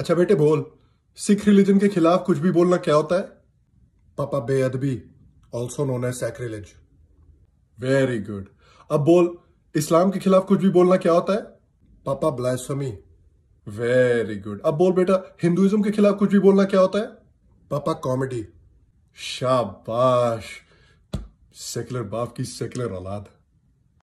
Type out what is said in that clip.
अच्छा बेटे बोल सिख रिलीजन के खिलाफ कुछ भी बोलना क्या होता है पापा बेअदबी also known as sacrilege very good अब बोल इस्लाम के खिलाफ कुछ भी बोलना क्या होता है पापा ब्लैसमी वेरी गुड अब बोल बेटा हिंदुइज्म के खिलाफ कुछ भी बोलना क्या होता है पापा कॉमेडी शाबाश सेक्युलर बाप की सेक्युलर औलाद